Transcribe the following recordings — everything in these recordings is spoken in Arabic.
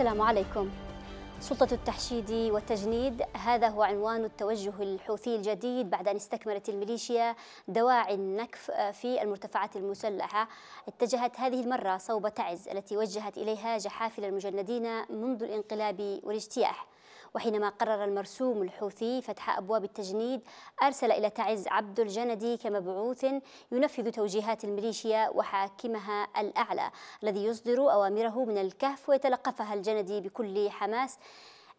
السلام عليكم سلطة التحشيد والتجنيد هذا هو عنوان التوجه الحوثي الجديد بعد أن استكملت الميليشيا دواعي النكف في المرتفعات المسلحة اتجهت هذه المرة صوب تعز التي وجهت إليها جحافل المجندين منذ الانقلاب والاجتياح وحينما قرر المرسوم الحوثي فتح أبواب التجنيد أرسل إلى تعز عبد الجندي كمبعوث ينفذ توجيهات الميليشيا وحاكمها الأعلى الذي يصدر أوامره من الكهف ويتلقفها الجندي بكل حماس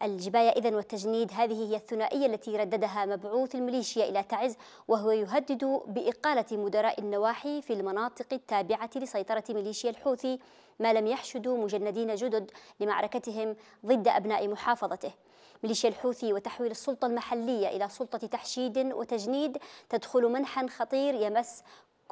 الجباية إذا والتجنيد هذه هي الثنائية التي رددها مبعوث الميليشيا إلى تعز وهو يهدد بإقالة مدراء النواحي في المناطق التابعة لسيطرة ميليشيا الحوثي ما لم يحشدوا مجندين جدد لمعركتهم ضد أبناء محافظته ميليشيا الحوثي وتحويل السلطة المحلية إلى سلطة تحشيد وتجنيد تدخل منحا خطير يمس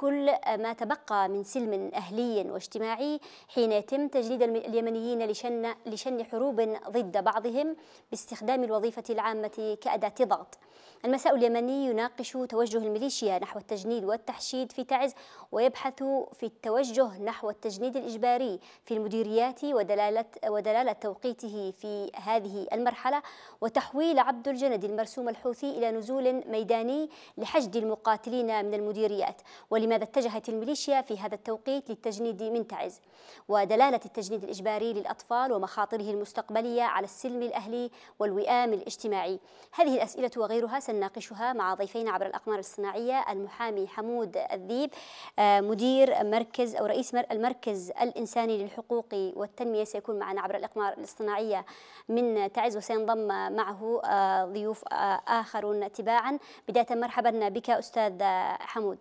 كل ما تبقى من سلم أهلي واجتماعي حين يتم تجنيد اليمنيين لشن, لشن حروب ضد بعضهم باستخدام الوظيفة العامة كأداة ضغط المساء اليمني يناقش توجه الميليشيا نحو التجنيد والتحشيد في تعز ويبحث في التوجه نحو التجنيد الإجباري في المديريات ودلالة, ودلالة توقيته في هذه المرحلة وتحويل عبد الجند المرسوم الحوثي إلى نزول ميداني لحشد المقاتلين من المديريات ولم لماذا اتجهت الميليشيا في هذا التوقيت للتجنيد من تعز ودلالة التجنيد الإجباري للأطفال ومخاطره المستقبلية على السلم الأهلي والوئام الاجتماعي هذه الأسئلة وغيرها سنناقشها مع ضيفينا عبر الأقمار الصناعية المحامي حمود الذيب آه، مدير مركز أو رئيس المركز الإنساني للحقوق والتنمية سيكون معنا عبر الأقمار الاصطناعية من تعز وسينضم معه آه، ضيوف آه، آخرون تباعا بداية مرحبا بك أستاذ حمود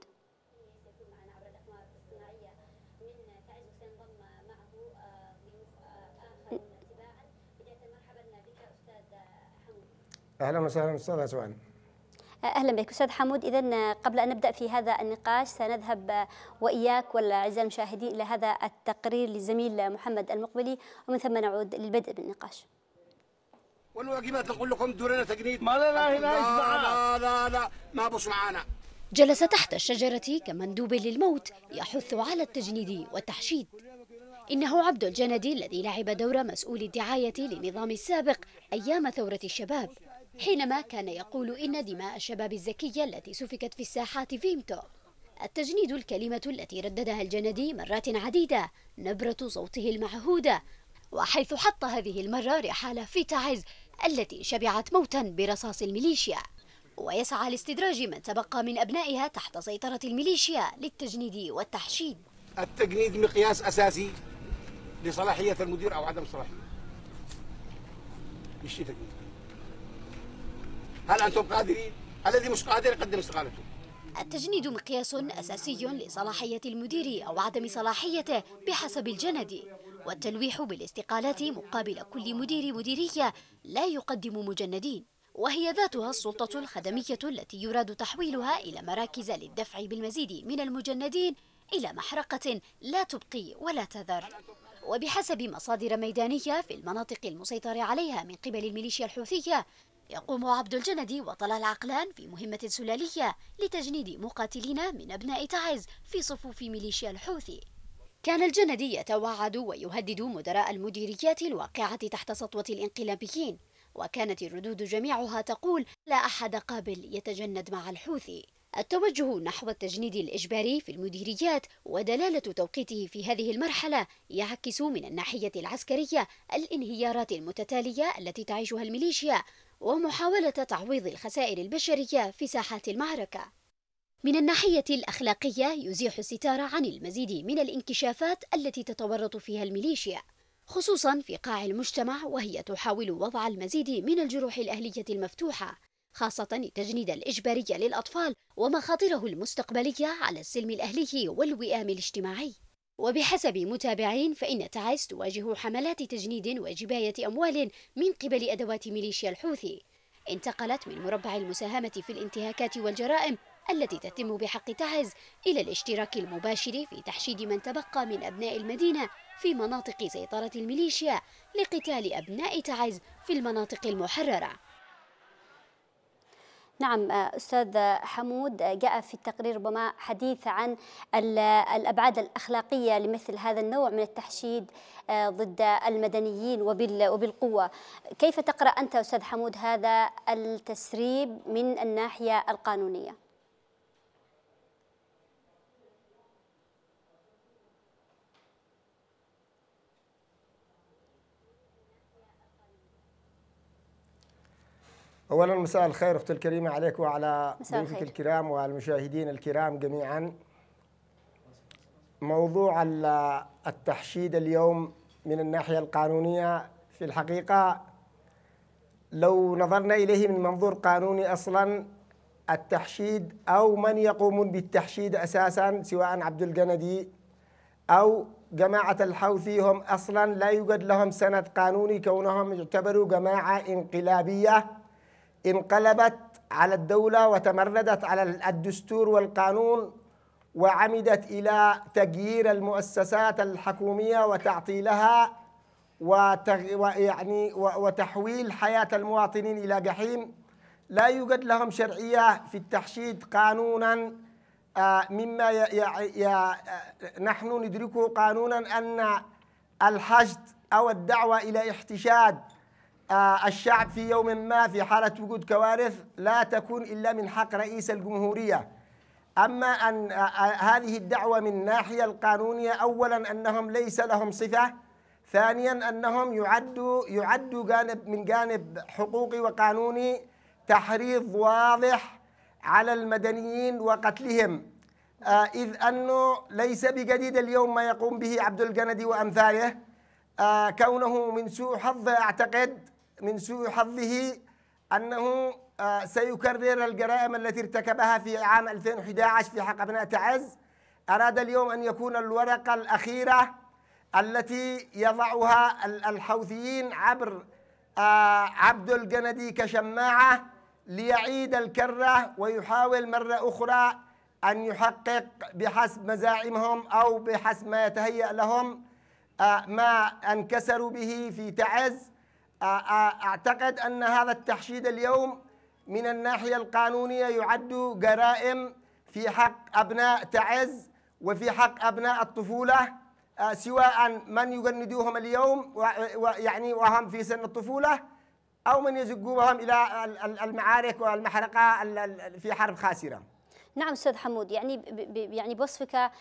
اهلا وسهلا استاذه اسوان اهلا بك استاذ حمود اذا قبل ان نبدا في هذا النقاش سنذهب واياك والاعزاء المشاهدين الى هذا التقرير للزميل محمد المقبلي ومن ثم نعود للبدء بالنقاش والواجبات نقول لكم دورنا تجنيد ما لا لا لا لا لا ما بص معانا جلس تحت الشجرة كمندوب للموت يحث على التجنيد والتحشيد إنه عبد الجندي الذي لعب دور مسؤول الدعاية للنظام السابق أيام ثورة الشباب حينما كان يقول إن دماء الشباب الزكية التي سفكت في الساحات فيمتو التجنيد الكلمة التي رددها الجندي مرات عديدة نبرة صوته المعهودة وحيث حط هذه المرة رحالة في تعز التي شبعت موتا برصاص الميليشيا ويسعى لاستدراج من تبقى من أبنائها تحت سيطرة الميليشيا للتجنيد والتحشيد التجنيد مقياس أساسي لصلاحية المدير أو عدم صلاحية مش تجنيد هل أنتم قادرين؟ الذي مش قادر يقدم استقالته التجنيد مقياس أساسي لصلاحية المدير أو عدم صلاحيته بحسب الجندي والتلويح بالاستقالات مقابل كل مدير مديرية لا يقدم مجندين وهي ذاتها السلطة الخدمية التي يراد تحويلها إلى مراكز للدفع بالمزيد من المجندين إلى محرقة لا تبقي ولا تذر وبحسب مصادر ميدانية في المناطق المسيطر عليها من قبل الميليشيا الحوثية يقوم عبد الجندي وطلال عقلان في مهمة سلالية لتجنيد مقاتلين من أبناء تعز في صفوف ميليشيا الحوثي كان الجندي يتوعد ويهدد مدراء المديريات الواقعة تحت سطوة الانقلابيين وكانت الردود جميعها تقول لا أحد قابل يتجند مع الحوثي التوجه نحو التجنيد الإجباري في المديريات ودلالة توقيته في هذه المرحلة يعكس من الناحية العسكرية الانهيارات المتتالية التي تعيشها الميليشيا ومحاولة تعويض الخسائر البشرية في ساحات المعركة من الناحية الأخلاقية يزيح الستار عن المزيد من الانكشافات التي تتورط فيها الميليشيا خصوصا في قاع المجتمع وهي تحاول وضع المزيد من الجروح الأهلية المفتوحة خاصة التجنيد الإجباري للأطفال ومخاطره المستقبلية على السلم الأهلي والوئام الاجتماعي وبحسب متابعين فإن تعز تواجه حملات تجنيد وجباية أموال من قبل أدوات ميليشيا الحوثي انتقلت من مربع المساهمة في الانتهاكات والجرائم التي تتم بحق تعز إلى الاشتراك المباشر في تحشيد من تبقى من أبناء المدينة في مناطق سيطرة الميليشيا لقتال أبناء تعز في المناطق المحررة نعم آه، أستاذ حمود آه، جاء في التقرير ربما حديث عن الأبعاد الأخلاقية لمثل هذا النوع من التحشيد آه، ضد المدنيين وبالقوة كيف تقرأ أنت أستاذ حمود هذا التسريب من الناحية القانونية؟ أولا مساء الخير أختي الكريمة عليك وعلى ضيوفك الكرام وعلى المشاهدين الكرام جميعا موضوع التحشيد اليوم من الناحية القانونية في الحقيقة لو نظرنا إليه من منظور قانوني أصلا التحشيد أو من يقومون بالتحشيد أساسا سواء عبد الجندي أو جماعة الحوثي هم أصلا لا يوجد لهم سند قانوني كونهم يعتبروا جماعة انقلابية انقلبت على الدولة وتمردت على الدستور والقانون وعمدت إلى تغيير المؤسسات الحكومية وتعطيلها وتغ... ويعني وتحويل حياة المواطنين إلى جحيم لا يوجد لهم شرعية في التحشيد قانونا آه، مما ي... ي... ي... آه، نحن ندركه قانونا أن الحشد أو الدعوة إلى احتشاد آه، الشعب في يوم ما في حالة وجود كوارث لا تكون إلا من حق رئيس الجمهورية أما أن آه، آه، هذه الدعوة من ناحية القانونية أولا أنهم ليس لهم صفة ثانيا أنهم يعدوا يعدوا جانب من جانب حقوقي وقانوني تحريض واضح على المدنيين وقتلهم إذ أنه ليس بجديد اليوم ما يقوم به عبد الجندي وأمثاله كونه من سوء حظ أعتقد من سوء حظه أنه آه، سيكرر الجرائم التي ارتكبها في عام 2011 في حق أبناء تعز أراد اليوم أن يكون الورقة الأخيرة التي يضعها الحوثيين عبر آه، عبد الجندي كشماعة ليعيد الكرة ويحاول مرة أخرى أن يحقق بحسب مزاعمهم أو بحسب ما يتهيأ لهم آه، ما انكسروا به في تعز اعتقد ان هذا التحشيد اليوم من الناحيه القانونيه يعد جرائم في حق ابناء تعز وفي حق ابناء الطفوله سواء من يجندوهم اليوم يعني وهم في سن الطفوله او من يزقوهم الى المعارك والمحرقه في حرب خاسره نعم استاذ حمود يعني يعني بوصفك آه،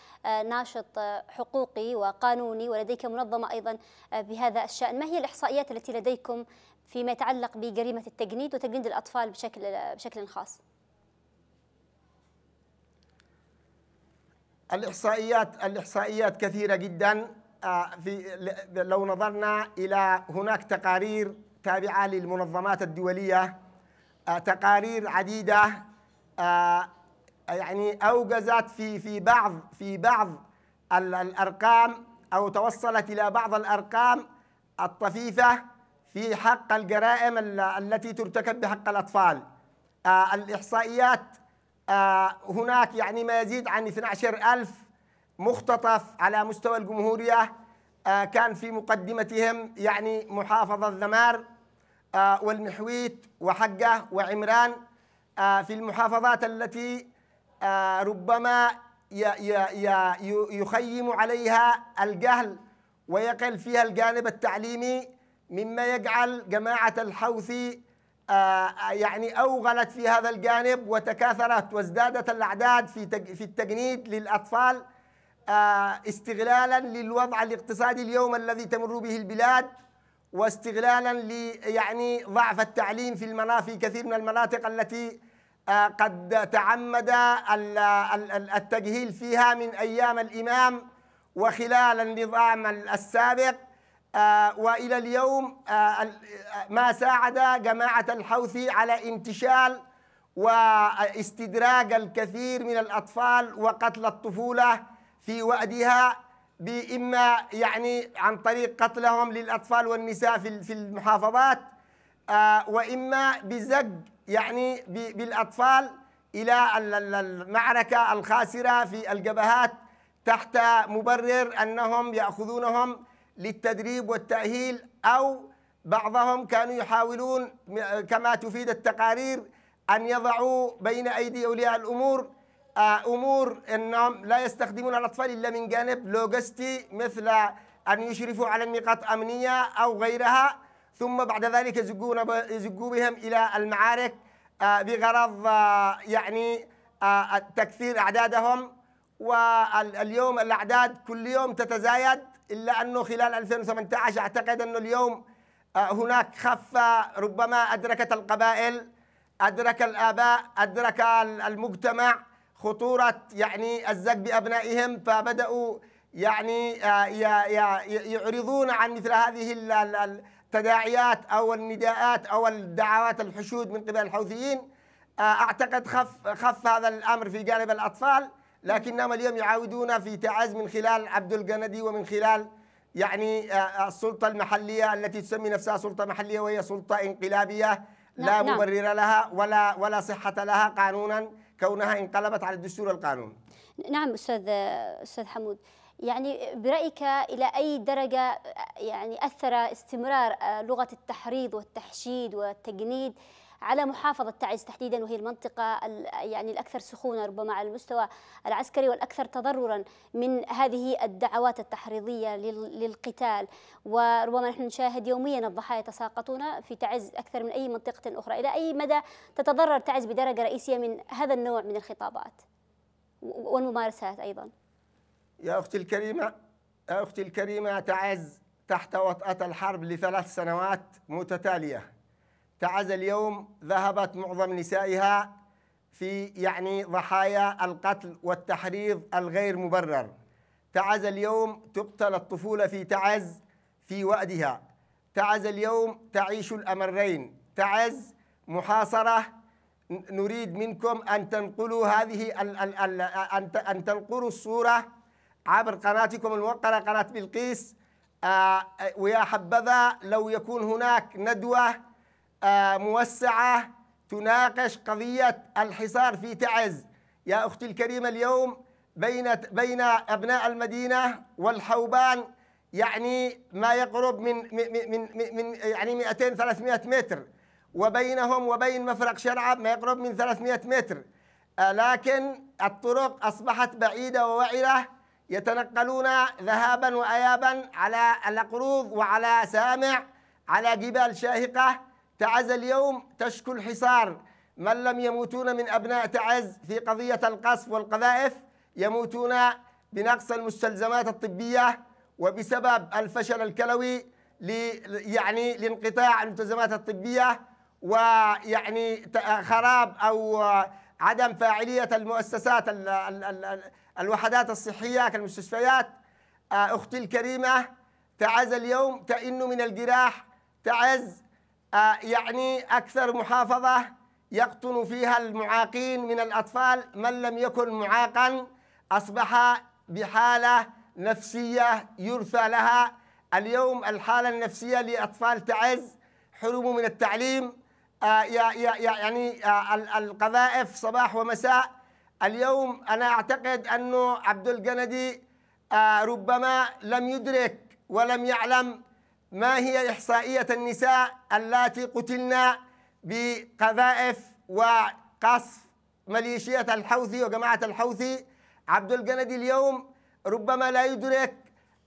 ناشط آه، حقوقي وقانوني ولديك منظمه ايضا آه، بهذا الشان ما هي الاحصائيات التي لديكم فيما يتعلق بجريمه التجنيد وتجنيد الاطفال بشكل بشكل خاص الاحصائيات الاحصائيات كثيره جدا في لو نظرنا الى هناك تقارير تابعه للمنظمات الدوليه تقارير عديده يعني أوجزت في في بعض في بعض الأرقام أو توصلت إلى بعض الأرقام الطفيفة في حق الجرائم التي ترتكب بحق الأطفال آه الإحصائيات آه هناك يعني ما يزيد عن 12000 مختطف على مستوى الجمهورية آه كان في مقدمتهم يعني محافظة الذمار آه، والمحويت وحقه وعمران آه، في المحافظات التي آه، ربما يخيم عليها الجهل ويقل فيها الجانب التعليمي مما يجعل جماعة الحوثي آه، يعني أوغلت في هذا الجانب وتكاثرت وازدادت الأعداد في في التجنيد للأطفال آه، استغلالا للوضع الاقتصادي اليوم الذي تمر به البلاد واستغلالا يعني ضعف التعليم في في كثير من المناطق التي آه، قد تعمد التجهيل فيها من أيام الإمام وخلال النظام السابق آه، وإلى اليوم آه، ما ساعد جماعة الحوثي على انتشال واستدراج الكثير من الأطفال وقتل الطفولة في وأدها بإما يعني عن طريق قتلهم للأطفال والنساء في المحافظات وإما بزج يعني بالاطفال الى المعركه الخاسره في الجبهات تحت مبرر انهم ياخذونهم للتدريب والتاهيل او بعضهم كانوا يحاولون كما تفيد التقارير ان يضعوا بين ايدي اولياء الامور آه، امور انهم لا يستخدمون الاطفال الا من جانب لوجستي مثل ان يشرفوا على النقاط امنيه او غيرها ثم بعد ذلك يزقوا بهم إلى المعارك آه، بغرض آه، يعني آه، تكثير أعدادهم واليوم الأعداد كل يوم تتزايد إلا أنه خلال 2018 أعتقد أنه اليوم هناك خفة ربما أدركت القبائل أدرك الآباء أدرك المجتمع خطورة يعني الزق بأبنائهم فبدأوا يعني يعرضون عن مثل هذه التداعيات او النداءات او الدعوات الحشود من قبل الحوثيين آه، اعتقد خف خف هذا الامر في جانب الاطفال لكنهم اليوم يعاودون في تعز من خلال عبد القندي ومن خلال يعني آه، آه، السلطه المحليه التي تسمي نفسها سلطه محليه وهي سلطه انقلابيه نعم، لا لا نعم. مبرر لها ولا ولا صحه لها قانونا كونها انقلبت على الدستور والقانون. نعم استاذ استاذ حمود، يعني برأيك إلى أي درجة يعني أثر استمرار لغة التحريض والتحشيد والتجنيد على محافظة تعز تحديدا وهي المنطقة يعني الأكثر سخونة ربما على المستوى العسكري والأكثر تضررا من هذه الدعوات التحريضية للقتال وربما نحن نشاهد يوميا الضحايا يتساقطون في تعز أكثر من أي منطقة أخرى إلى أي مدى تتضرر تعز بدرجة رئيسية من هذا النوع من الخطابات والممارسات أيضا يا أختي الكريمة يا أختي الكريمة تعز تحت وطأة الحرب لثلاث سنوات متتالية تعز اليوم ذهبت معظم نسائها في يعني ضحايا القتل والتحريض الغير مبرر تعز اليوم تقتل الطفولة في تعز في وأدها تعز اليوم تعيش الأمرين تعز محاصرة نريد منكم أن تنقلوا هذه أن تنقلوا الصورة عبر قناتكم الموقرة قناة بلقيس آه، آه، ويا حبذا لو يكون هناك ندوة آه، موسعة تناقش قضية الحصار في تعز يا أختي الكريمة اليوم بين بين أبناء المدينة والحوبان يعني ما يقرب من من من, من يعني 200 300 متر وبينهم وبين مفرق شرعب ما يقرب من 300 متر لكن الطرق أصبحت بعيدة ووعرة يتنقلون ذهابا وأيابا على الأقروض وعلى سامع على جبال شاهقة تعز اليوم تشكو الحصار من لم يموتون من أبناء تعز في قضية القصف والقذائف يموتون بنقص المستلزمات الطبية وبسبب الفشل الكلوي يعني لانقطاع الملتزمات الطبية ويعني خراب أو عدم فاعلية المؤسسات الوحدات الصحية كالمستشفيات آه، أختي الكريمة تعز اليوم تئن من الجراح تعز آه، يعني أكثر محافظة يقطن فيها المعاقين من الأطفال من لم يكن معاقا أصبح بحالة نفسية يرثى لها اليوم الحالة النفسية لأطفال تعز حرموا من التعليم آه، يعني القذائف صباح ومساء اليوم أنا أعتقد أنه عبد الجندي آه، ربما لم يدرك ولم يعلم ما هي إحصائية النساء اللاتي قتلن بقذائف وقصف ميليشيات الحوثي وجماعة الحوثي عبد الجندي اليوم ربما لا يدرك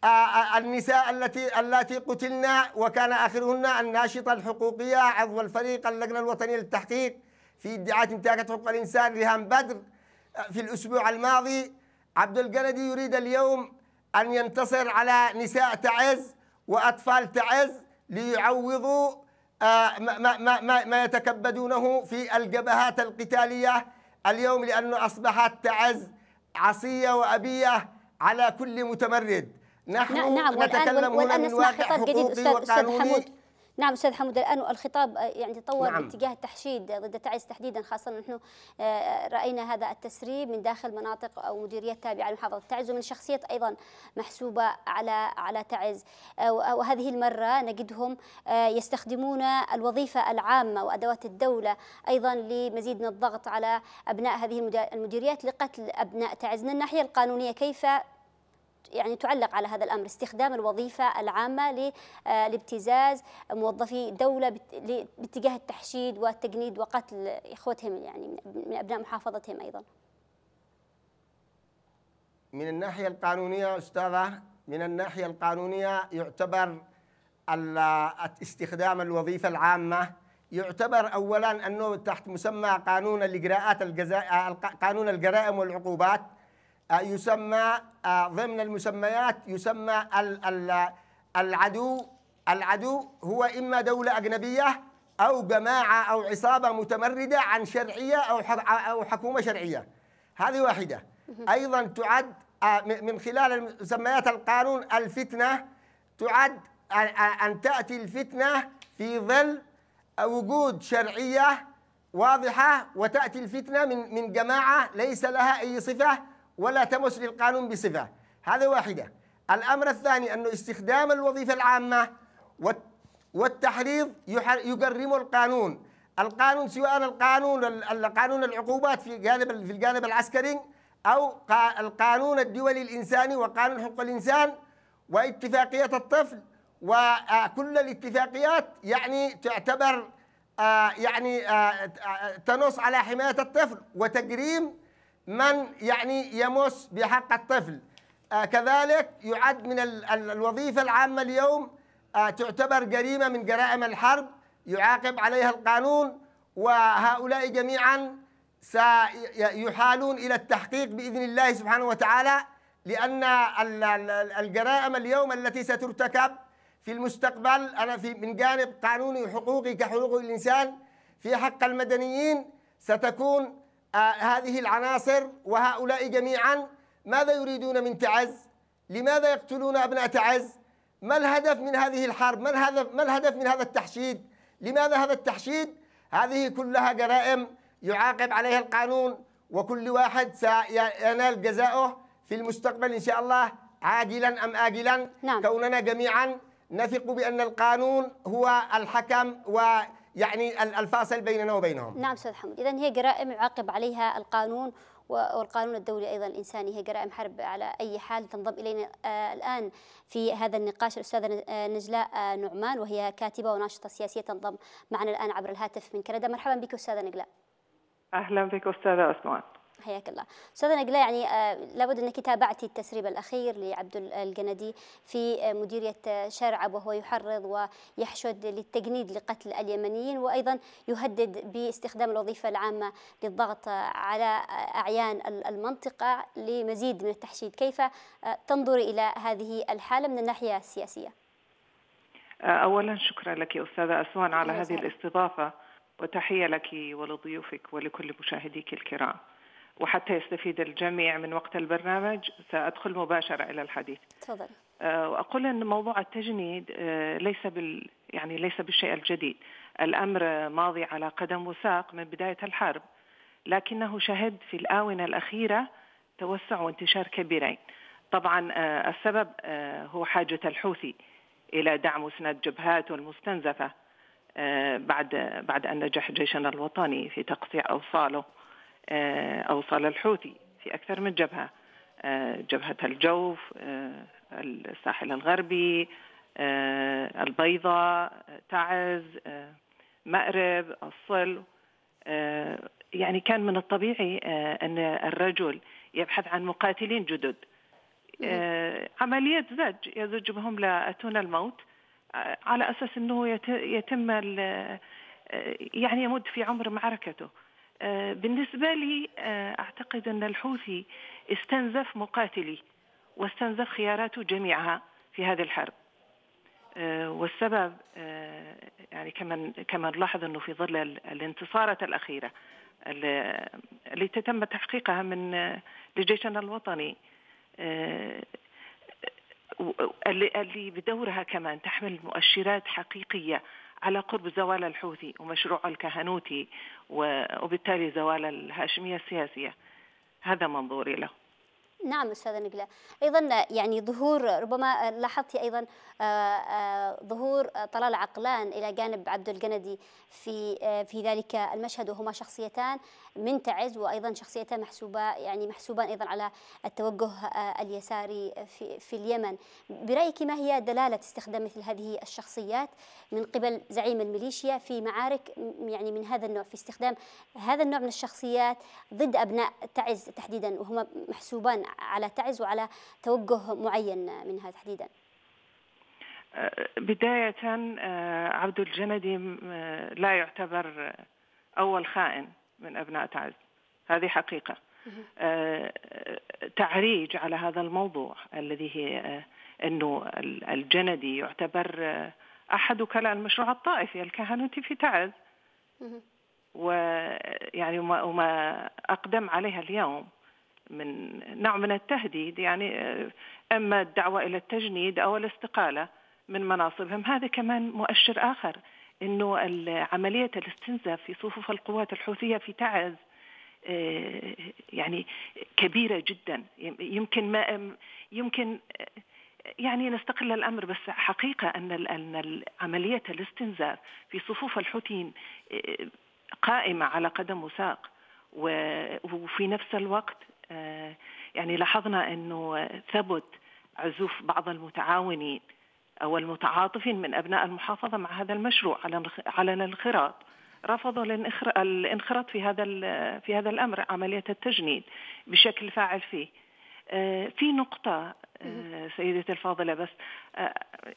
آه، آه، النساء التي اللاتي قتلن وكان آخرهن الناشطة الحقوقية عضو الفريق اللجنة الوطنية للتحقيق في ادعاءات انتهاكات حقوق الإنسان ريهام بدر في الأسبوع الماضي عبد القندي يريد اليوم أن ينتصر على نساء تعز وأطفال تعز ليعوضوا آه، ما, ما, ما, ما يتكبدونه في الجبهات القتالية اليوم لأنه أصبحت تعز عصية وأبية على كل متمرد نحن نعم نتكلم والآن هنا والآن من واقع حقوقي وقانوني نعم استاذ حمود الان الخطاب آه، يعني تطور نعم. باتجاه التحشيد ضد تعز تحديدا خاصه نحن آه، راينا هذا التسريب من داخل مناطق او مديريات تابعه لمحافظه تعز ومن شخصيات ايضا محسوبه على على تعز آه، وهذه المره نجدهم يستخدمون الوظيفه العامه وادوات الدوله ايضا لمزيد من الضغط على ابناء هذه المديريات لقتل ابناء تعز من الناحيه القانونيه كيف يعني تعلق على هذا الامر استخدام الوظيفه العامه آه، لابتزاز موظفي دوله باتجاه التحشيد والتجنيد وقتل اخوتهم يعني من ابناء محافظتهم ايضا. من الناحيه القانونيه استاذه من الناحيه القانونيه يعتبر استخدام الوظيفه العامه يعتبر اولا انه تحت مسمى قانون الاجراءات الجزاء قانون الجرائم والعقوبات يسمى آه، ضمن المسميات يسمى العدو العدو هو إما دولة أجنبية أو جماعة أو عصابة متمردة عن شرعية أو أو حكومة شرعية هذه واحدة أيضا تعد آه، من خلال مسميات القانون الفتنة تعد آه، أن تأتي الفتنة في ظل وجود شرعية واضحة وتأتي الفتنة من من جماعة ليس لها أي صفة ولا تمس للقانون بصفة هذا واحدة الأمر الثاني أنه استخدام الوظيفة العامة والتحريض يقرم القانون القانون سواء القانون قانون العقوبات في الجانب في الجانب العسكري أو القانون الدولي الإنساني وقانون حقوق الإنسان واتفاقية الطفل وكل الاتفاقيات يعني تعتبر آه، يعني آه، آه، تنص على حماية الطفل وتجريم من يعني يمس بحق الطفل آه، كذلك يعد من الوظيفة العامة اليوم آه، تعتبر جريمة من جرائم الحرب يعاقب عليها القانون وهؤلاء جميعا سيحالون إلى التحقيق بإذن الله سبحانه وتعالى لأن الجرائم اليوم التي سترتكب في المستقبل أنا في من جانب قانوني وحقوقي كحقوق الإنسان في حق المدنيين ستكون آه، هذه العناصر وهؤلاء جميعا ماذا يريدون من تعز لماذا يقتلون أبناء تعز ما الهدف من هذه الحرب ما الهدف, ما الهدف من هذا التحشيد لماذا هذا التحشيد هذه كلها جرائم يعاقب عليها القانون وكل واحد سينال جزاؤه في المستقبل إن شاء الله عاجلا أم آجلا نعم. كوننا جميعا نثق بأن القانون هو الحكم و يعني الفاصل بيننا وبينهم نعم استاذ حمود اذا هي جرائم يعاقب عليها القانون والقانون الدولي ايضا الانساني هي جرائم حرب على اي حال تنضم الينا آه، الان في هذا النقاش الاستاذه آه، نجلاء آه، نعمان وهي كاتبه وناشطه سياسيه تنضم معنا الان عبر الهاتف من كندا مرحبا بك استاذه نجلاء اهلا بك استاذه اسماء حياك الله استاذه نجلاء يعني آه، لابد انك تابعتي التسريب الاخير لعبد القندي في آه، مديريه آه، شرعب وهو يحرض ويحشد للتجنيد لقتل اليمنيين وايضا يهدد باستخدام الوظيفه العامه للضغط على اعيان المنطقه لمزيد من التحشيد كيف تنظري الى هذه الحاله من الناحيه السياسيه اولا شكرا لك استاذه اسوان على هذه الاستضافه وتحيه لك ولضيوفك ولكل مشاهديك الكرام وحتى يستفيد الجميع من وقت البرنامج سأدخل مباشرة إلى الحديث تفضل آه، وأقول أن موضوع التجنيد آه، ليس بال يعني ليس بالشيء الجديد الأمر ماضي على قدم وساق من بداية الحرب لكنه شهد في الآونة الأخيرة توسع وانتشار كبيرين طبعا آه، السبب هو حاجة الحوثي إلى دعم وسند جبهاته المستنزفة بعد بعد أن نجح جيشنا الوطني في تقطيع أوصاله آه، أوصل الحوثي في أكثر من جبهة آه، جبهة الجوف آه، الساحل الغربي البيضاء تعز مأرب الصل يعني كان من الطبيعي أن الرجل يبحث عن مقاتلين جدد عملية زج يزج بهم لأتون الموت على أساس أنه يتم يعني يمد في عمر معركته آه، بالنسبة لي آه، أعتقد أن الحوثي استنزف مقاتلي واستنزف خياراته جميعها في هذه الحرب آه، والسبب يعني كما كما نلاحظ انه في ظل الانتصارات الاخيره التي تم تحقيقها من لجيشنا الوطني اللي بدورها كمان تحمل مؤشرات حقيقيه على قرب زوال الحوثي ومشروع الكهنوتي وبالتالي زوال الهاشمية السياسية هذا منظوري له نعم أستاذة نقله أيضا يعني ظهور ربما لاحظتي أيضا آه، آه، ظهور طلال عقلان إلى جانب عبد الجندي في آه، في ذلك المشهد وهما شخصيتان من تعز وأيضا شخصيتان محسوبة يعني محسوبان أيضا على التوجه اليساري في في اليمن برأيك ما هي دلالة استخدام مثل هذه الشخصيات من قبل زعيم الميليشيا في معارك يعني من هذا النوع في استخدام هذا النوع من الشخصيات ضد أبناء تعز تحديدا وهما محسوبان على تعز وعلى توجه معين منها تحديدا بداية آه، عبد الجندي آه، لا يعتبر أول خائن من أبناء تعز هذه حقيقة آه، تعريج على هذا الموضوع الذي هي أنه الجندي يعتبر أحد وكلاء المشروع الطائفي الكهنوتي في تعز ويعني وما أقدم عليها اليوم من نوع من التهديد يعني آه، اما الدعوه الى التجنيد او الاستقاله من مناصبهم هذا كمان مؤشر اخر انه عمليه الاستنزاف في صفوف القوات الحوثيه في تعز آه، يعني كبيره جدا يمكن ما يمكن آه، يعني نستقل الامر بس حقيقه ان ان عمليه الاستنزاف في صفوف الحوثيين قائمه على قدم وساق وفي نفس الوقت آه، يعني لاحظنا أنه ثبت عزوف بعض المتعاونين أو المتعاطفين من أبناء المحافظة مع هذا المشروع على على الانخراط رفضوا الانخراط في هذا في هذا الامر عمليه التجنيد بشكل فاعل فيه. آه، في نقطه آه، سيدتي الفاضله بس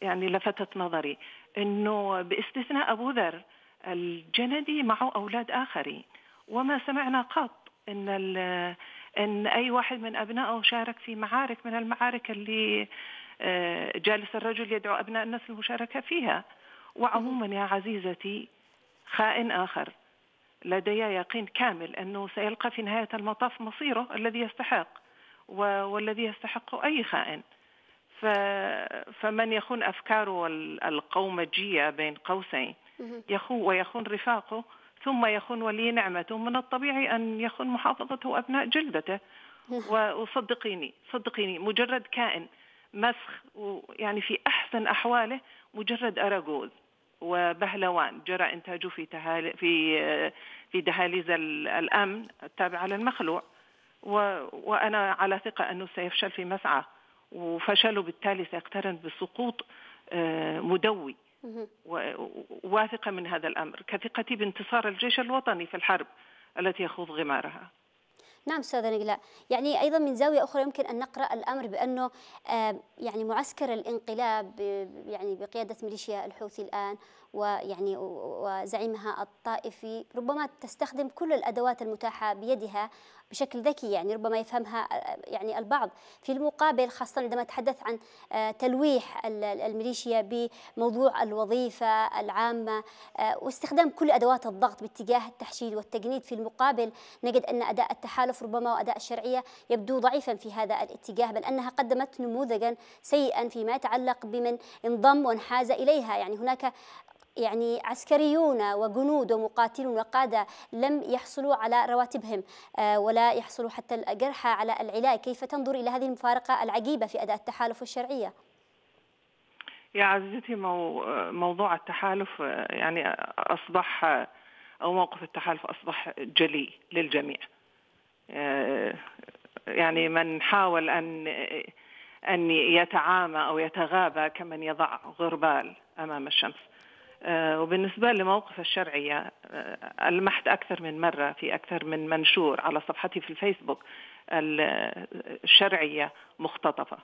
يعني لفتت نظري انه باستثناء ابو ذر الجندي معه اولاد اخرين وما سمعنا قط ان ان اي واحد من ابنائه شارك في معارك من المعارك اللي آه، جالس الرجل يدعو ابناء الناس للمشاركه فيها وعموما يا عزيزتي خائن اخر لدي يقين كامل انه سيلقى في نهايه المطاف مصيره الذي يستحق والذي يستحق اي خائن فمن يخون افكاره القومجيه بين قوسين يخون ويخون رفاقه ثم يخون ولي نعمته من الطبيعي أن يخون محافظته أبناء جلدته وصدقيني صدقيني مجرد كائن مسخ ويعني في أحسن أحواله مجرد أراجوز وبهلوان جرى إنتاجه في تهالي في في دهاليز الأمن التابعة للمخلوع وأنا على ثقة أنه سيفشل في مسعاه وفشله بالتالي سيقترن بسقوط آه، مدوي واثقة من هذا الأمر كثقتي بانتصار الجيش الوطني في الحرب التي يخوض غمارها نعم استاذه نجلاء يعني ايضا من زاويه اخرى يمكن ان نقرا الامر بانه آه، يعني معسكر الانقلاب يعني بقياده ميليشيا الحوثي الان ويعني وزعيمها الطائفي ربما تستخدم كل الأدوات المتاحة بيدها بشكل ذكي يعني ربما يفهمها آه، يعني البعض في المقابل خاصة عندما تحدث عن آه، تلويح الميليشيا بموضوع الوظيفة العامة آه، واستخدام كل أدوات الضغط باتجاه التحشيد والتجنيد في المقابل نجد أن أداء التحالف ربما وأداء الشرعية يبدو ضعيفا في هذا الاتجاه بل أنها قدمت نموذجا سيئا فيما يتعلق بمن انضم وانحاز إليها يعني هناك يعني عسكريون وجنود ومقاتلون وقادة لم يحصلوا على رواتبهم آه، ولا يحصلوا حتى الجرحى على العلاج كيف تنظر إلى هذه المفارقة العجيبة في أداء التحالف الشرعية؟ يا عزيزتي مو موضوع التحالف آه، يعني أصبح أو موقف التحالف أصبح جلي للجميع آه، يعني من حاول أن أن يتعامى أو يتغابى كمن يضع غربال أمام الشمس آه، وبالنسبة لموقف الشرعية آه، ألمحت أكثر من مرة في أكثر من منشور على صفحتي في الفيسبوك الشرعية مختطفة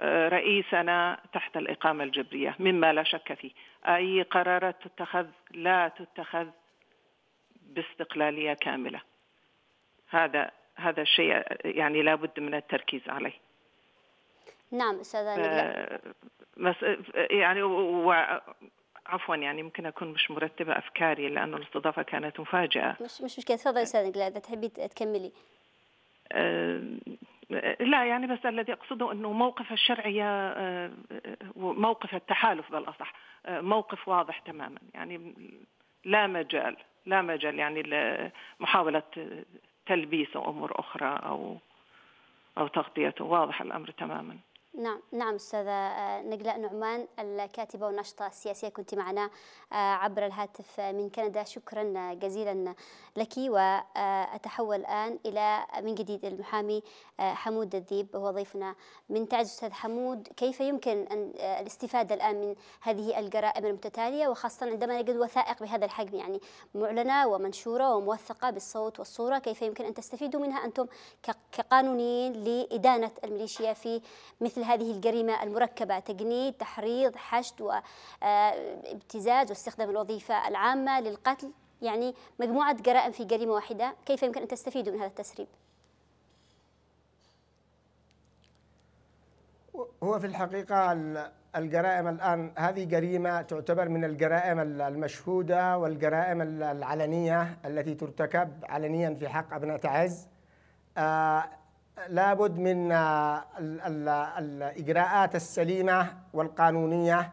آه، رئيسنا تحت الإقامة الجبرية مما لا شك فيه أي قرارات تتخذ لا تتخذ باستقلالية كاملة هذا هذا الشيء يعني لابد من التركيز عليه نعم استاذه ف... يعني و... عفوا يعني ممكن اكون مش مرتبه افكاري لانه الاستضافه كانت مفاجاه مش مش مشكله تفضلي استاذه اذا تحبي تكملي لا يعني بس الذي اقصده انه موقف الشرعيه وموقف التحالف بالاصح موقف واضح تماما يعني لا مجال لا مجال يعني محاوله تلبيس امور اخرى او او تغطيته واضح الامر تماما نعم نعم استاذه آه، نجلاء نعمان الكاتبه والناشطه السياسيه كنت معنا آه، عبر الهاتف من كندا شكرا آه، جزيلا لك واتحول الان الى من جديد المحامي حمود الذيب هو ضيفنا من تعز استاذ حمود كيف يمكن أن الاستفاده الان من هذه الجرائم المتتاليه وخاصه عندما نجد وثائق بهذا الحجم يعني معلنه ومنشوره وموثقه بالصوت والصوره كيف يمكن ان تستفيدوا منها انتم كقانونيين لادانه الميليشيا في مثل هذه الجريمة المركبة تجنيد تحريض حشد وابتزاز آه، واستخدام الوظيفة العامة للقتل يعني مجموعة جرائم في جريمة واحدة كيف يمكن أن تستفيدوا من هذا التسريب؟ هو في الحقيقة الجرائم الآن هذه جريمة تعتبر من الجرائم المشهودة والجرائم العلنية التي ترتكب علنيا في حق أبناء تعز آه، لابد من آه، الإجراءات السليمة والقانونية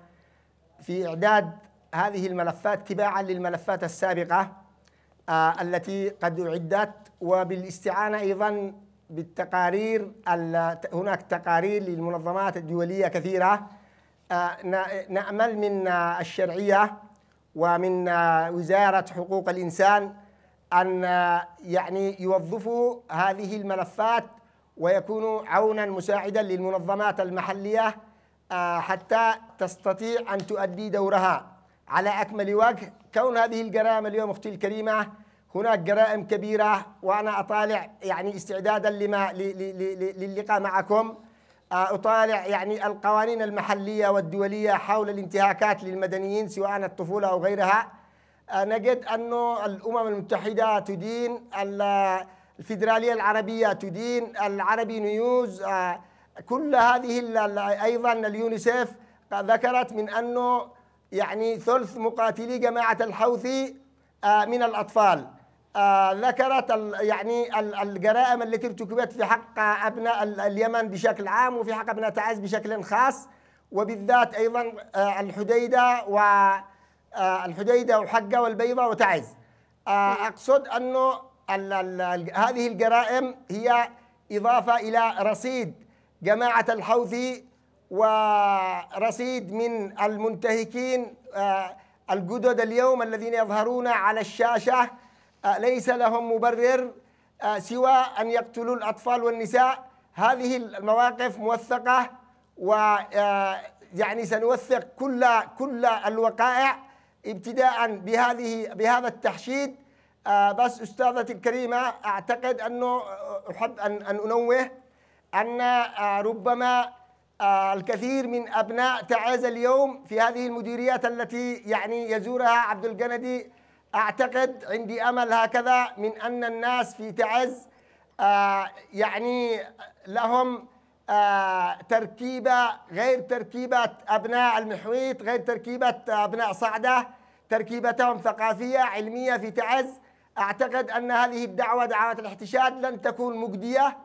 في إعداد هذه الملفات تباعا للملفات السابقة آه، التي قد أعدت وبالاستعانة أيضا بالتقارير هناك تقارير للمنظمات الدولية كثيرة آه، نأمل من الشرعية ومن وزارة حقوق الإنسان أن يعني يوظفوا هذه الملفات ويكون عونا مساعدا للمنظمات المحلية آه، حتى تستطيع أن تؤدي دورها على أكمل وجه كون هذه الجرائم اليوم أختي الكريمة هناك جرائم كبيرة وأنا أطالع يعني استعدادا لما للقاء معكم آه، أطالع يعني القوانين المحلية والدولية حول الانتهاكات للمدنيين سواء الطفولة أو غيرها آه، نجد أن الأمم المتحدة تدين الفيدرالية العربية تدين العربي نيوز آه، كل هذه أيضا اليونيسيف ذكرت من أنه يعني ثلث مقاتلي جماعة الحوثي آه، من الأطفال آه، ذكرت يعني الجرائم التي ارتكبت في حق أبناء اليمن بشكل عام وفي حق أبناء تعز بشكل خاص وبالذات أيضا الحديدة و الحديدة وحقة والبيضة وتعز أقصد أنه هذه الجرائم هي إضافة إلى رصيد جماعة الحوثي ورصيد من المنتهكين آه، الجدد اليوم الذين يظهرون على الشاشة آه، ليس لهم مبرر آه، سوى أن يقتلوا الأطفال والنساء هذه المواقف موثقة و يعني سنوثق كل كل الوقائع ابتداء بهذه بهذا التحشيد آه، بس أستاذتي الكريمة أعتقد أنه آه، أحب أن, أن أنوه أن آه، ربما الكثير من أبناء تعز اليوم في هذه المديريات التي يعني يزورها عبد الجندي أعتقد عندي أمل هكذا من أن الناس في تعز يعني لهم تركيبة غير تركيبة أبناء المحويط غير تركيبة أبناء صعدة تركيبتهم ثقافية علمية في تعز أعتقد أن هذه الدعوة دعوة الاحتشاد لن تكون مجدية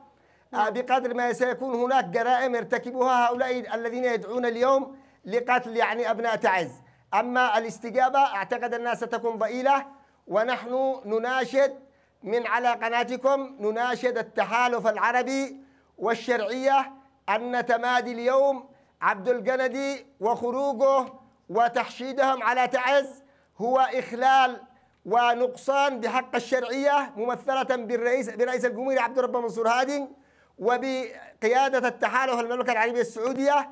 آه، بقدر ما سيكون هناك جرائم يرتكبها هؤلاء الذين يدعون اليوم لقتل يعني أبناء تعز أما الاستجابة أعتقد أنها ستكون ضئيلة ونحن نناشد من على قناتكم نناشد التحالف العربي والشرعية أن تمادي اليوم عبد الجندي وخروجه وتحشيدهم على تعز هو إخلال ونقصان بحق الشرعية ممثلة بالرئيس برئيس الجمهورية عبد الرب منصور هادي وبقيادة التحالف المملكة العربية السعودية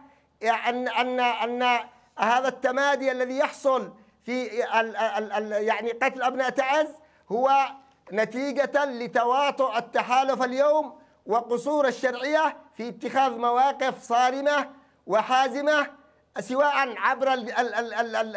أن أن أن هذا التمادي الذي يحصل في الـ الـ الـ يعني قتل أبناء تعز هو نتيجة لتواطؤ التحالف اليوم وقصور الشرعية في اتخاذ مواقف صارمة وحازمة سواء عبر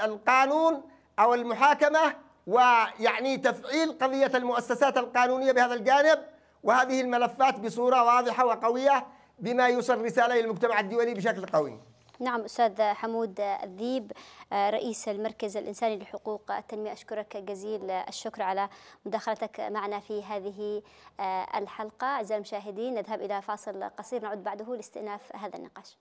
القانون أو المحاكمة ويعني تفعيل قضية المؤسسات القانونية بهذا الجانب وهذه الملفات بصورة واضحة وقوية بما يوصل رسالة للمجتمع الدولي بشكل قوي نعم أستاذ حمود الذيب آه، رئيس المركز الإنساني لحقوق التنمية أشكرك جزيل الشكر على مداخلتك معنا في هذه آه، الحلقة أعزائي المشاهدين نذهب إلى فاصل قصير نعود بعده لاستئناف هذا النقاش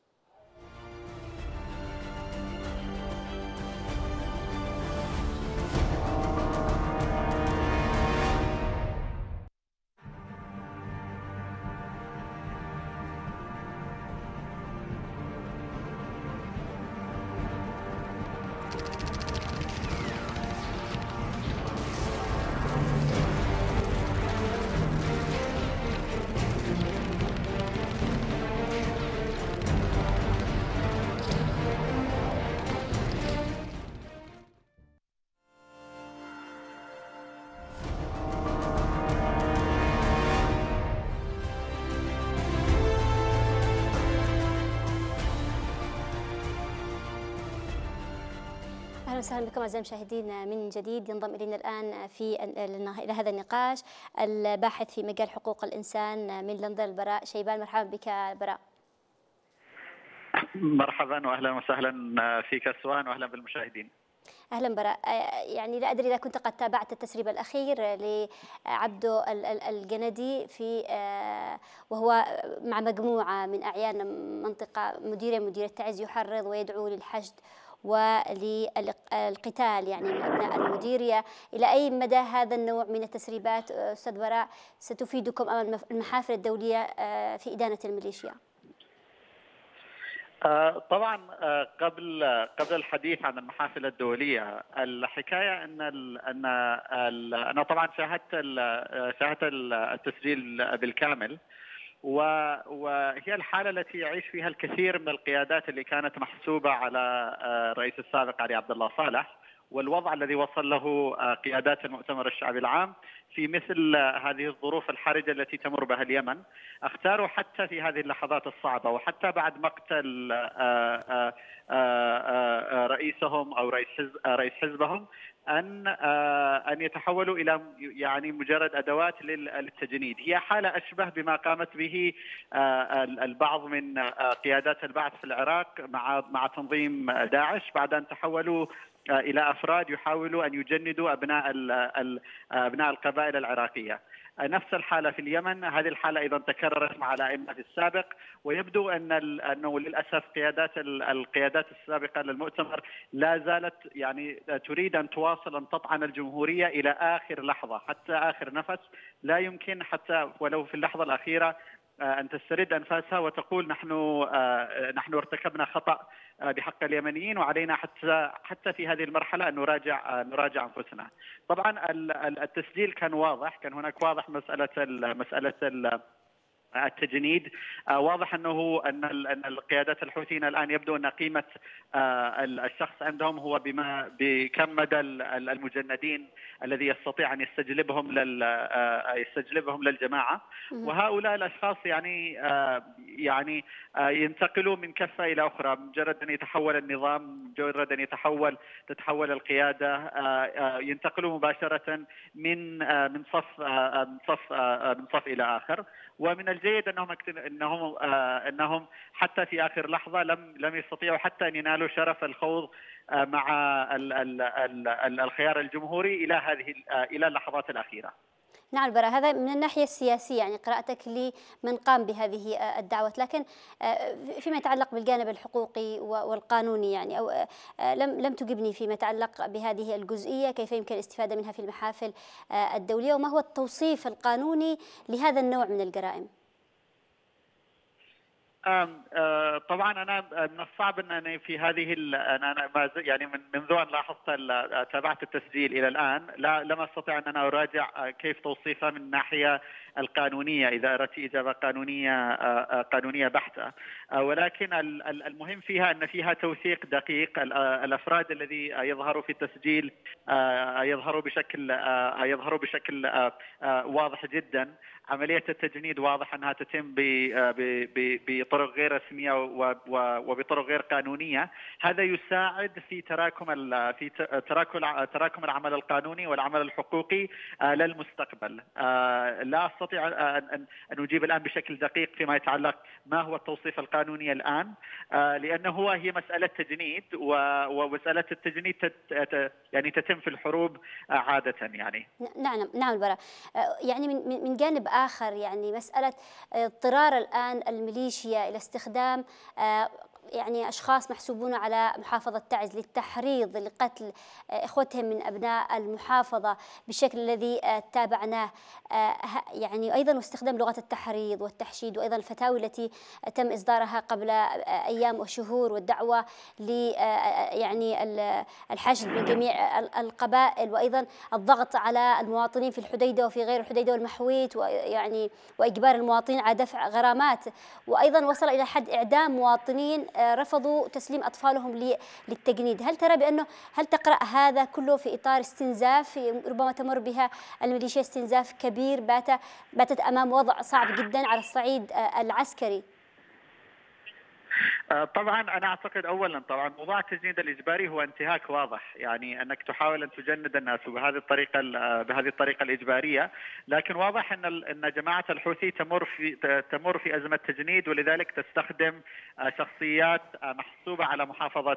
وسهلا بكم اعزائي المشاهدين من جديد ينضم الينا الان في الى هذا النقاش الباحث في مجال حقوق الانسان من لندن البراء شيبان مرحبا بك براء. مرحبا واهلا وسهلا فيك سوان واهلا بالمشاهدين. اهلا براء يعني لا ادري اذا كنت قد تابعت التسريب الاخير لعبده الجندي في آه، وهو مع مجموعه من اعيان منطقه مديره مديره تعز يحرض ويدعو للحشد وللقتال يعني من أبناء المديرية إلى أي مدى هذا النوع من التسريبات أستاذ براء ستفيدكم أمام المحافل الدولية آه، في إدانة الميليشيا؟ آه، طبعا آه، قبل قبل الحديث عن المحافل الدوليه الحكايه ان ان انا طبعا شاهدت شاهدت التسجيل بالكامل وهي الحاله التي يعيش فيها الكثير من القيادات اللي كانت محسوبه على الرئيس آه، السابق علي عبد الله صالح والوضع الذي وصل له آه، قيادات المؤتمر الشعبي العام في مثل آه، هذه الظروف الحرجه التي تمر بها اليمن اختاروا حتى في هذه اللحظات الصعبه وحتى بعد مقتل رئيسهم او رئيس رئيس حزبهم ان آه، ان يتحولوا الى يعني مجرد ادوات للتجنيد، هي حاله اشبه بما قامت به آه، البعض من آه، قيادات البعث في العراق مع مع تنظيم داعش بعد ان تحولوا الى افراد يحاولوا ان يجندوا ابناء ابناء القبائل العراقيه. نفس الحاله في اليمن هذه الحاله ايضا تكررت مع الائمه في السابق ويبدو ان انه للاسف قيادات القيادات السابقه للمؤتمر لا زالت يعني تريد ان تواصل ان تطعن الجمهوريه الى اخر لحظه حتى اخر نفس لا يمكن حتى ولو في اللحظه الاخيره آه، ان تسترد انفاسها وتقول نحن آه، آه، نحن ارتكبنا خطا بحق اليمنيين وعلينا حتى حتى في هذه المرحله ان نراجع نراجع انفسنا. طبعا التسجيل كان واضح، كان هناك واضح مساله مساله التجنيد آه، واضح انه ان ان القيادات الحوثيين الان يبدو ان قيمه آه، الشخص عندهم هو بما بكم مدى المجندين الذي يستطيع ان يستجلبهم لل آه، يستجلبهم للجماعه وهؤلاء الاشخاص يعني يعني ينتقلوا من كفه الى اخرى مجرد ان يتحول النظام مجرد ان يتحول تتحول القياده ينتقلوا مباشره من من صف من صف من صف الى اخر ومن الجيد انهم انهم آه، انهم حتى في اخر لحظه لم لم يستطيعوا حتى ان ينالوا شرف الخوض آه، مع الخيار الجمهوري الى هذه آه، الى اللحظات الاخيره. نعم البراء هذا من الناحية السياسية يعني قراءتك لمن قام بهذه آه، الدعوة لكن آه، فيما يتعلق بالجانب الحقوقي والقانوني يعني أو آه، لم لم تجبني فيما يتعلق بهذه الجزئية كيف يمكن الاستفادة منها في المحافل الدولية وما هو التوصيف القانوني لهذا النوع من الجرائم؟ آه، طبعا انا من الصعب ان انا في هذه انا يعني منذ ان لاحظت تابعت التسجيل الى الان لا لم استطع ان انا اراجع كيف توصيفه من ناحيه القانونيه اذا اردت اجابه قانونيه آه، آه، قانونيه بحته آه، ولكن المهم فيها ان فيها توثيق دقيق الافراد الذي يظهروا في التسجيل يظهروا بشكل يظهروا بشكل واضح جدا عمليه التجنيد واضح انها تتم بطرق غير رسميه وبطرق غير قانونيه هذا يساعد في تراكم في تراكم العمل القانوني والعمل الحقوقي للمستقبل لا استطيع ان ان اجيب الان بشكل دقيق فيما يتعلق ما هو التوصيف القانوني الان آه، لانه هو هي مساله تجنيد ومساله التجنيد يعني تتم في الحروب آه، عاده يعني نعم نعم البراء آه، يعني من من جانب اخر يعني مساله اضطرار الان الميليشيا الى استخدام يعني أشخاص محسوبون على محافظة تعز للتحريض لقتل آه، إخوتهم من أبناء المحافظة بالشكل الذي آه، تابعناه آه، يعني أيضا واستخدام لغة التحريض والتحشيد وأيضا الفتاوي التي تم إصدارها قبل أيام وشهور والدعوة ل يعني الحشد من جميع القبائل وأيضا الضغط على المواطنين في الحديدة وفي غير الحديدة والمحويت ويعني وإجبار المواطنين على دفع غرامات وأيضا وصل إلى حد إعدام مواطنين آه، رفضوا تسليم أطفالهم للتجنيد هل ترى بأنه هل تقرأ هذا كله في إطار استنزاف ربما تمر بها الميليشيا استنزاف كبير بات باتت أمام وضع صعب جدا على الصعيد آه، العسكري آه، طبعا انا اعتقد اولا طبعا موضوع التجنيد الاجباري هو انتهاك واضح يعني انك تحاول ان تجند الناس بهذه الطريقه آه، بهذه الطريقه الاجباريه لكن واضح ان ان جماعه الحوثي تمر في تمر في ازمه تجنيد ولذلك تستخدم آه، شخصيات محسوبه على محافظه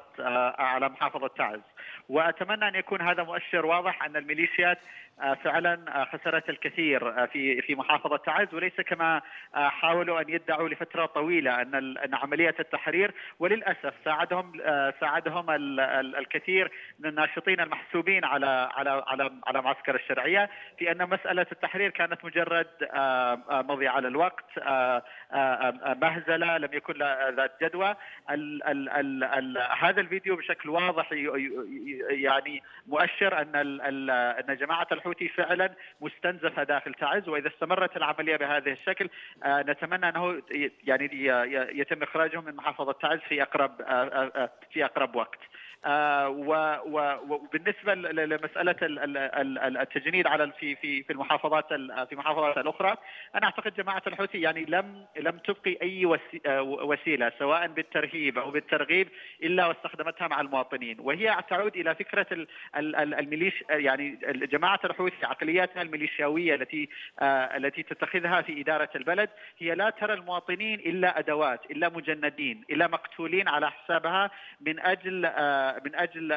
على محافظه تعز واتمنى ان يكون هذا مؤشر واضح ان الميليشيات آه، فعلا آه، خسرت الكثير آه، في في محافظه تعز وليس كما حاولوا ان يدعوا لفتره طويله ان ان عمليه التحرير وللاسف ساعدهم ساعدهم الكثير من الناشطين المحسوبين على على على على معسكر الشرعيه في ان مساله التحرير كانت مجرد مضي على الوقت مهزله لم يكن ذات جدوى هذا الفيديو بشكل واضح يعني مؤشر ان ان جماعه الحوثي فعلا مستنزفه داخل تعز واذا استمرت العمليه بهذا الشكل آه، نتمنى انه يعني يتم اخراجهم من محافظه تعز في اقرب آه، آه، في اقرب وقت. وبالنسبه لمساله التجنيد على في في في المحافظات في المحافظات الاخرى انا اعتقد جماعه الحوثي يعني لم لم تبقي اي آه، وسيله سواء بالترهيب او بالترغيب الا واستخدمتها مع المواطنين وهي تعود الى فكره الميليش يعني جماعه الحوثي عقلياتها الميليشياويه التي آه، التي تتخذها في اداره البلد هي لا ترى المواطنين الا ادوات الا مجندين الا مقتولين على حسابها من اجل آه، من اجل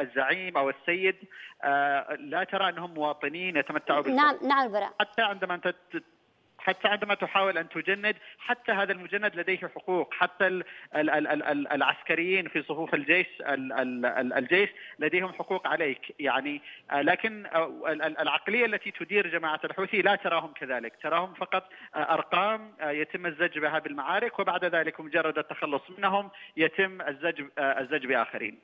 الزعيم او السيد آه، لا ترى انهم مواطنين يتمتعوا بالحق نعم نعم براء حتى عندما انت حتى عندما تحاول ان تجند حتى هذا المجند لديه حقوق حتى العسكريين في صفوف الجيش الجيش لديهم حقوق عليك يعني آه، لكن آه، العقليه التي تدير جماعه الحوثي لا تراهم كذلك تراهم فقط ارقام يتم الزج بها بالمعارك وبعد ذلك مجرد التخلص منهم يتم الزج الزج باخرين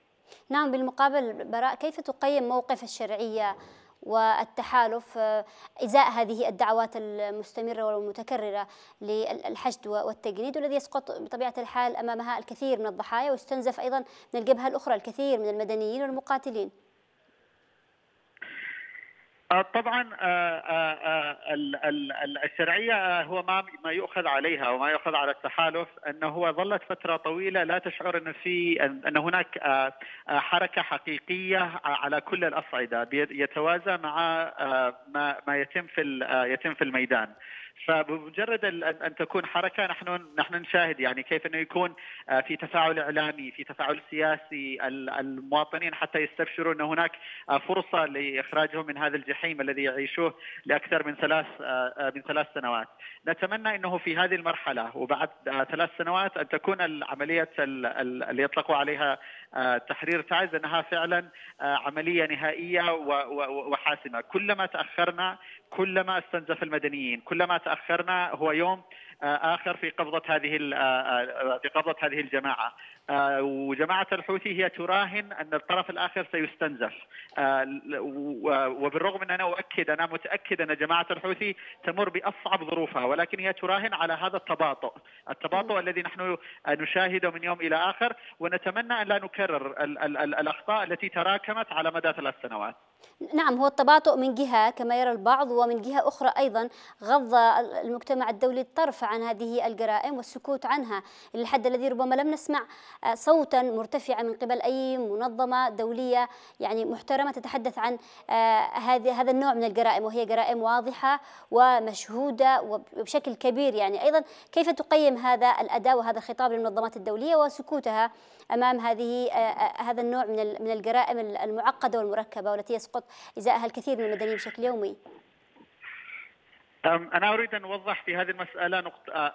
نعم بالمقابل براء كيف تقيم موقف الشرعية والتحالف آه، إزاء هذه الدعوات المستمرة والمتكررة للحشد والتجنيد والذي يسقط بطبيعة الحال أمامها الكثير من الضحايا ويستنزف أيضا من الجبهة الأخرى الكثير من المدنيين والمقاتلين آه، طبعا آه، آه، الشرعيه هو ما ما يؤخذ عليها وما يؤخذ على التحالف انه هو ظلت فتره طويله لا تشعر أن في ان هناك حركه حقيقيه على كل الاصعده يتوازى مع ما يتم في يتم في الميدان. فبمجرد ان تكون حركه نحن نحن نشاهد يعني كيف انه يكون آه، في تفاعل اعلامي، في تفاعل سياسي، المواطنين حتى يستبشروا ان هناك آه، فرصه لاخراجهم من هذا الجحيم الذي يعيشوه لاكثر من ثلاث آه، من ثلاث سنوات. نتمنى انه في هذه المرحله وبعد ثلاث سنوات ان تكون العمليه اللي يطلقوا عليها تحرير تعز انها فعلا عمليه نهائيه وحاسمه، كلما تاخرنا كلما استنزف المدنيين كلما تاخرنا هو يوم آه، اخر في قبضه هذه آه، آه، في قبضه هذه الجماعه وجماعه الحوثي هي تراهن ان الطرف الاخر سيستنزف وبالرغم ان انا اؤكد انا متاكد ان جماعه الحوثي تمر باصعب ظروفها ولكن هي تراهن على هذا التباطؤ التباطؤ الذي نحن نشاهده من يوم الى اخر ونتمنى ان لا نكرر الاخطاء التي تراكمت على مدى ثلاث سنوات نعم هو التباطؤ من جهة كما يرى البعض ومن جهة أخرى أيضا غض المجتمع الدولي الطرف عن هذه الجرائم والسكوت عنها للحد الذي ربما لم نسمع آه، صوتا مرتفعا من قبل أي منظمة دولية يعني محترمة تتحدث عن آه، هذا هذا النوع من الجرائم وهي جرائم واضحة ومشهودة وبشكل كبير يعني أيضا كيف تقيم هذا الأداء وهذا الخطاب للمنظمات الدولية وسكوتها أمام هذه آه، هذا النوع من من الجرائم المعقدة والمركبة والتي يسقط يسقط إزاءها الكثير من المدنيين بشكل يومي أنا أريد أن أوضح في هذه المسألة نقطة,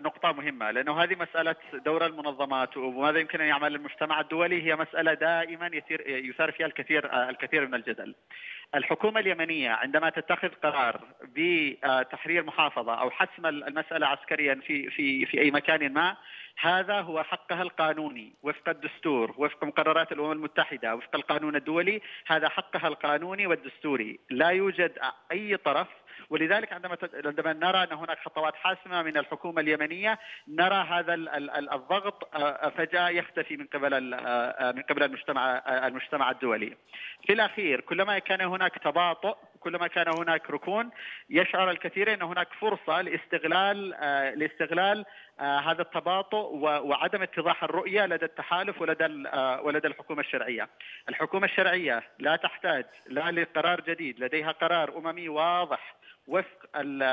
نقطة مهمة لأنه هذه مسألة دور المنظمات وماذا يمكن أن يعمل المجتمع الدولي هي مسألة دائما يثير يثار فيها الكثير الكثير من الجدل. الحكومة اليمنية عندما تتخذ قرار بتحرير محافظة أو حسم المسألة عسكريا في في في أي مكان ما هذا هو حقها القانوني وفق الدستور وفق مقررات الامم المتحده وفق القانون الدولي هذا حقها القانوني والدستوري لا يوجد اي طرف ولذلك عندما عندما نرى ان هناك خطوات حاسمه من الحكومه اليمنيه نرى هذا الضغط آه، آه، فجاه يختفي من قبل آه، من قبل المجتمع المجتمع الدولي. في الاخير كلما كان هناك تباطؤ كلما كان هناك ركون يشعر الكثير ان هناك فرصه لاستغلال لاستغلال هذا التباطؤ وعدم اتضاح الرؤيه لدى التحالف ولدى ولدى الحكومه الشرعيه. الحكومه الشرعيه لا تحتاج لا لقرار جديد، لديها قرار اممي واضح وفق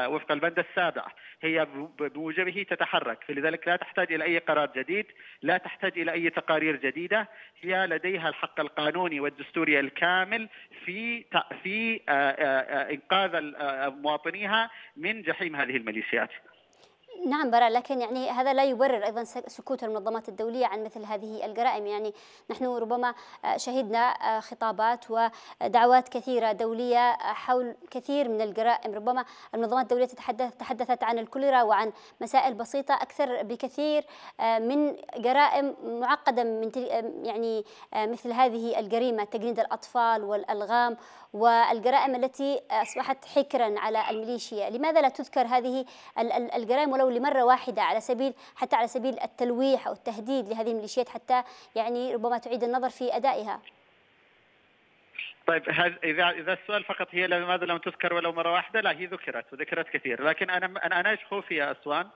وفق البند السابع هي بموجبه تتحرك فلذلك لا تحتاج الى اي قرار جديد لا تحتاج الى اي تقارير جديده هي لديها الحق القانوني والدستوري الكامل في في آه، آه، آه، انقاذ مواطنيها من جحيم هذه الميليشيات نعم برا لكن يعني هذا لا يبرر ايضا سكوت المنظمات الدوليه عن مثل هذه الجرائم يعني نحن ربما آه، شهدنا آه، خطابات ودعوات كثيره دوليه آه، حول كثير من الجرائم ربما المنظمات الدوليه تتحدث تحدثت عن الكوليرا وعن مسائل بسيطه اكثر بكثير من جرائم معقده من يعني مثل هذه الجريمه تجنيد الاطفال والالغام والجرائم التي اصبحت حكرا على الميليشيا لماذا لا تذكر هذه الجرائم ولو ولو لمرة واحدة على سبيل حتى على سبيل التلويح أو التهديد لهذه الميليشيات حتى يعني ربما تعيد النظر في أدائها طيب اذا اذا السؤال فقط هي لماذا لم تذكر ولو مره واحده؟ لا هي ذكرت وذكرت كثير، لكن انا انا ايش خوفي يا اسوان؟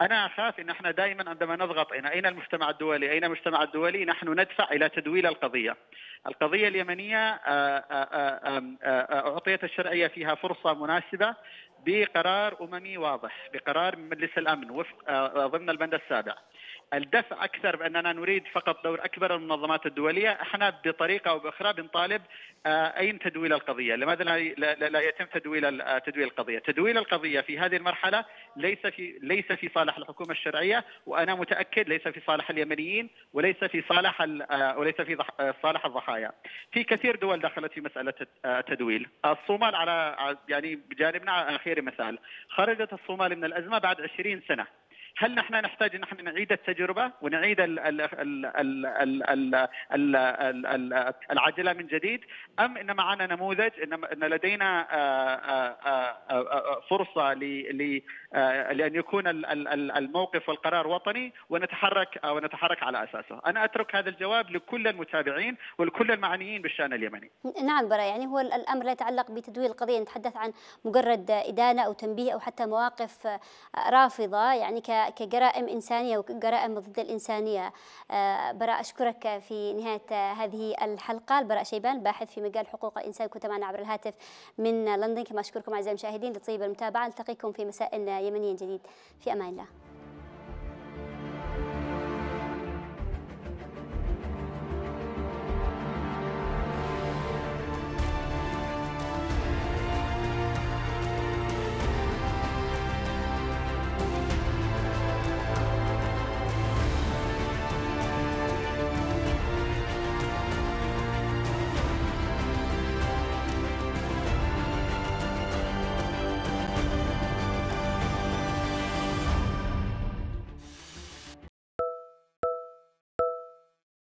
انا اخاف ان احنا دائما عندما نضغط هنا اين المجتمع الدولي؟ اين المجتمع الدولي؟ نحن ندفع الى تدويل القضيه. القضيه اليمنيه اعطيت الشرعيه فيها فرصه مناسبه بقرار اممي واضح بقرار مجلس الامن وفق آه، آه، ضمن البند السابع الدفع اكثر باننا نريد فقط دور اكبر المنظمات الدوليه، احنا بطريقه او باخرى بنطالب آه، اين تدويل القضيه؟ لماذا لا يتم تدويل آه، تدويل القضيه؟ تدويل القضيه في هذه المرحله ليس في ليس في صالح الحكومه الشرعيه وانا متاكد ليس في صالح اليمنيين وليس في صالح آه، وليس في صالح الضحايا. في كثير دول دخلت في مساله التدويل، الصومال على يعني بجانبنا على خير مثال، خرجت الصومال من الازمه بعد 20 سنه هل نحن نحتاج ان نحن نعيد التجربه ونعيد العجله من جديد ام ان معنا نموذج ان لدينا آه، آه، آه، فرصه لان يكون الموقف والقرار وطني ونتحرك ونتحرك على اساسه انا اترك هذا الجواب لكل المتابعين ولكل المعنيين بالشان اليمني نعم برا يعني هو الامر لا يتعلق بتدوير القضيه نتحدث عن مجرد ادانه او تنبيه او حتى مواقف رافضه يعني ك كجرائم إنسانية وكجرائم ضد الإنسانية آه، براء أشكرك في نهاية هذه الحلقة براء شيبان باحث في مجال حقوق الإنسان كنت معنا عبر الهاتف من لندن كما أشكركم أعزائي المشاهدين لطيب المتابعة نلتقيكم في مساء يمني جديد في أمان الله